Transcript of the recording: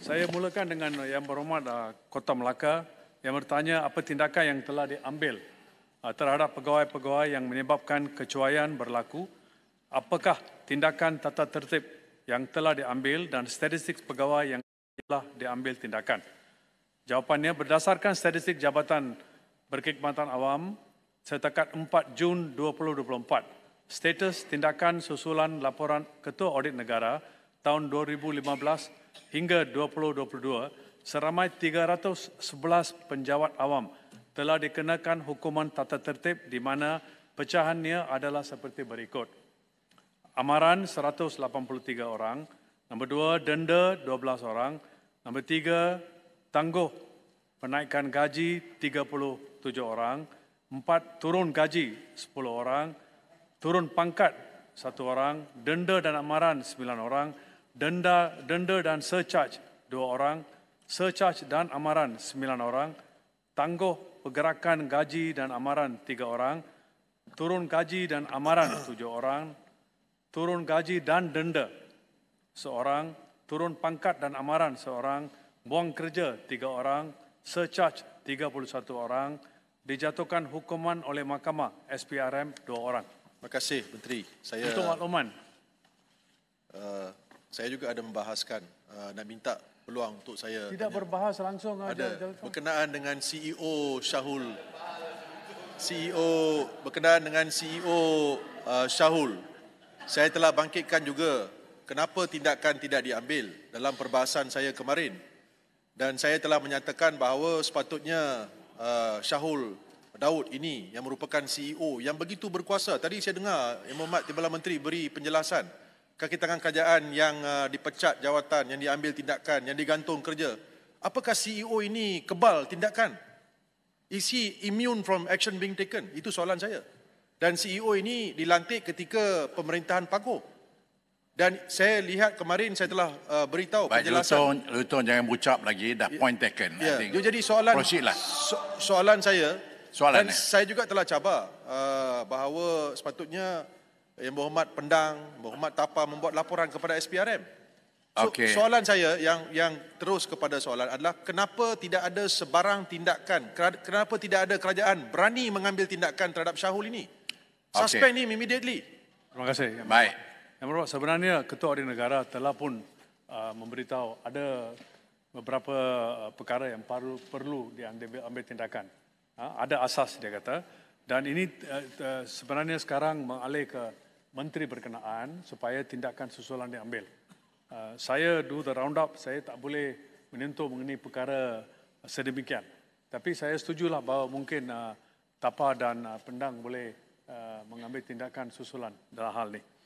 Saya mulakan dengan Yang Berhormat uh, Kota Melaka yang bertanya apa tindakan yang telah diambil uh, terhadap pegawai-pegawai yang menyebabkan kecuaian berlaku. Apakah tindakan tata tertib yang telah diambil dan statistik pegawai yang telah diambil tindakan? Jawapannya berdasarkan statistik Jabatan Berkhidmatan Awam setakat 4 Jun 2024, status tindakan susulan laporan Ketua Audit Negara tahun 2015 hingga 2022, seramai 311 penjawat awam telah dikenakan hukuman tata tertib di mana pecahannya adalah seperti berikut. Amaran 183 orang, nombor dua denda 12 orang, nombor tiga tangguh penaikan gaji 37 orang, empat turun gaji 10 orang, turun pangkat 1 orang, denda dan amaran 9 orang, denda denda dan surcharge dua orang, surcharge dan amaran sembilan orang, tangguh pergerakan gaji dan amaran tiga orang, turun gaji dan amaran tujuh orang, turun gaji dan denda seorang, turun pangkat dan amaran seorang, buang kerja tiga orang, surcharge tiga puluh satu orang, dijatuhkan hukuman oleh mahkamah SPRM dua orang. Terima kasih, Menteri. Saya... Untuk makluman. Uh saya juga ada membahaskan uh, nak minta peluang untuk saya tidak tanya. berbahas langsung ada aja, berkenaan dengan CEO Syahul CEO berkenaan dengan CEO uh, Syahul saya telah bangkitkan juga kenapa tindakan tidak diambil dalam perbahasan saya kemarin dan saya telah menyatakan bahawa sepatutnya uh, Syahul Daud ini yang merupakan CEO yang begitu berkuasa tadi saya dengar Imam Ahmad Timbalan Menteri beri penjelasan kaki tangan kerajaan yang uh, dipecat jawatan, yang diambil tindakan, yang digantung kerja. Apakah CEO ini kebal tindakan? Is he immune from action being taken? Itu soalan saya. Dan CEO ini dilantik ketika pemerintahan Pago. Dan saya lihat kemarin saya telah uh, beritahu Baik, penjelasan. Baik, Luton, Luton jangan bucap lagi. Dah ya. point taken. Yeah. I ya, think. Jadi soalan, Proceedlah. So, soalan saya. Soalan dan ini. saya juga telah cabar uh, bahawa sepatutnya yang Berhormat Pendang, Berhormat Tapa membuat laporan kepada SPRM. So, okay. Soalan saya yang yang terus kepada soalan adalah kenapa tidak ada sebarang tindakan? Kenapa tidak ada kerajaan berani mengambil tindakan terhadap Syahul ini? Suspend okay. him immediately. Terima kasih. Yang Baik. Yang berhormat, sebenarnya Ketua orang Negara telah pun uh, memberitahu ada beberapa uh, perkara yang perlu, perlu diambil tindakan. Uh, ada asas dia kata. Dan ini eh, eh, sebenarnya sekarang mengalih ke menteri berkenaan supaya tindakan susulan diambil. Eh, saya do the round up, saya tak boleh menentu mengenai perkara sedemikian. Tapi saya setujulah bahawa mungkin uh, TAPA dan Pendang boleh mengambil tindakan susulan dalam hal ini.